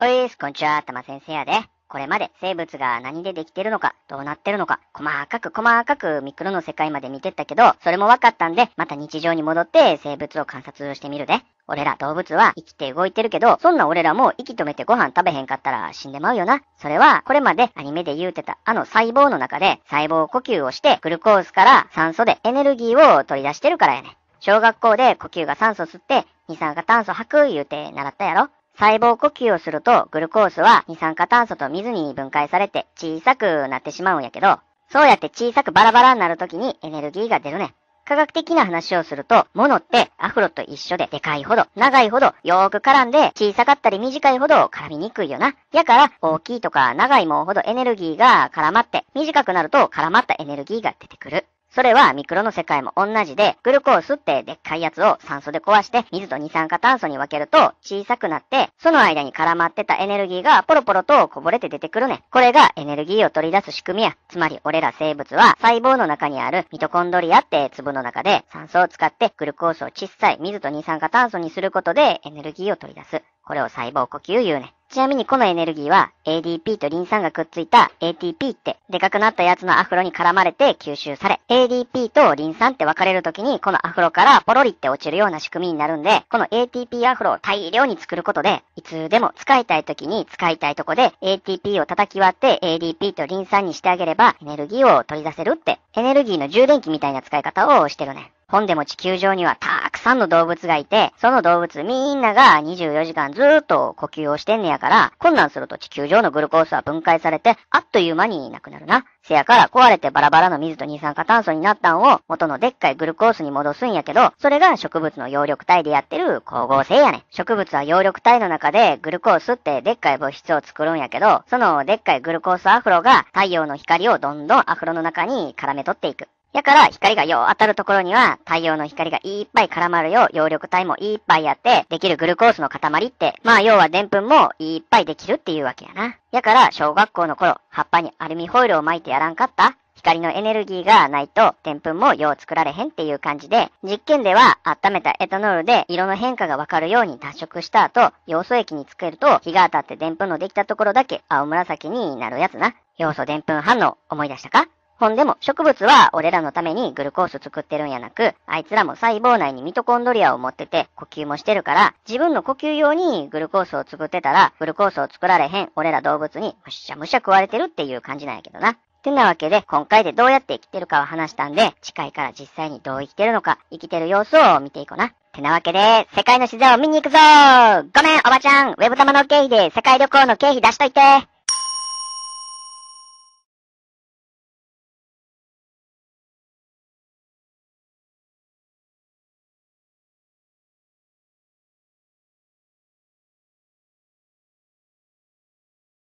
おいーす、こんにちは、たま先生やで。これまで生物が何でできてるのか、どうなってるのか、細かく細かくミクロの世界まで見てったけど、それも分かったんで、また日常に戻って生物を観察してみるで。俺ら動物は生きて動いてるけど、そんな俺らも息止めてご飯食べへんかったら死んでまうよな。それは、これまでアニメで言うてたあの細胞の中で細胞呼吸をして、グルコースから酸素でエネルギーを取り出してるからやね。小学校で呼吸が酸素吸って、二酸化炭素吐く言うて習ったやろ。細胞呼吸をするとグルコースは二酸化炭素と水に分解されて小さくなってしまうんやけど、そうやって小さくバラバラになる時にエネルギーが出るね科学的な話をすると、物ってアフロと一緒ででかいほど、長いほど、よーく絡んで、小さかったり短いほど絡みにくいよな。やから、大きいとか長いもんほどエネルギーが絡まって、短くなると絡まったエネルギーが出てくる。それはミクロの世界も同じで、グルコースってでっかいやつを酸素で壊して、水と二酸化炭素に分けると小さくなって、その間に絡まってたエネルギーがポロポロとこぼれて出てくるね。これがエネルギーを取り出す仕組みや。つまり俺ら生物は細胞の中にあるミトコンドリアって粒の中で酸素を使ってグルコースを小さい水と二酸化炭素にすることでエネルギーを取り出す。これを細胞呼吸言うね。ちなみにこのエネルギーは ADP とリン酸がくっついた ATP ってでかくなったやつのアフロに絡まれて吸収され ADP とリン酸って分かれる時にこのアフロからポロリって落ちるような仕組みになるんでこの ATP アフロを大量に作ることでいつでも使いたい時に使いたいとこで ATP を叩き割って ADP とリン酸にしてあげればエネルギーを取り出せるってエネルギーの充電器みたいな使い方をしてるね。本でも地球上にはたくさんの動物がいて、その動物みんなが24時間ずっと呼吸をしてんねやから、困難すると地球上のグルコースは分解されて、あっという間になくなるな。せやから壊れてバラバラの水と二酸化炭素になったんを元のでっかいグルコースに戻すんやけど、それが植物の葉緑体でやってる光合成やねん。植物は葉緑体の中でグルコースってでっかい物質を作るんやけど、そのでっかいグルコースアフロが太陽の光をどんどんアフロの中に絡め取っていく。やから光がよう当たるところには太陽の光がいっぱい絡まるよう葉緑体もいっぱいあってできるグルコースの塊って、まあ要はでんぷんもいっぱいできるっていうわけやな。やから小学校の頃葉っぱにアルミホイルを巻いてやらんかった光のエネルギーがないと、でんぷんもよう作られへんっていう感じで、実験では温めたエタノールで色の変化がわかるように脱色した後、要素液につけると、日が当たってでんぷんのできたところだけ青紫になるやつな。要素でんぷん反応思い出したかほんでも、植物は俺らのためにグルコース作ってるんやなく、あいつらも細胞内にミトコンドリアを持ってて、呼吸もしてるから、自分の呼吸用にグルコースを作ってたら、グルコースを作られへん俺ら動物にむしゃむしゃ食われてるっていう感じなんやけどな。てなわけで、今回でどうやって生きてるかを話したんで、次回から実際にどう生きてるのか、生きてる様子を見ていこうな。てなわけで、世界の自然を見に行くぞごめん、おばちゃん、ウェブ玉の経費で世界旅行の経費出しといて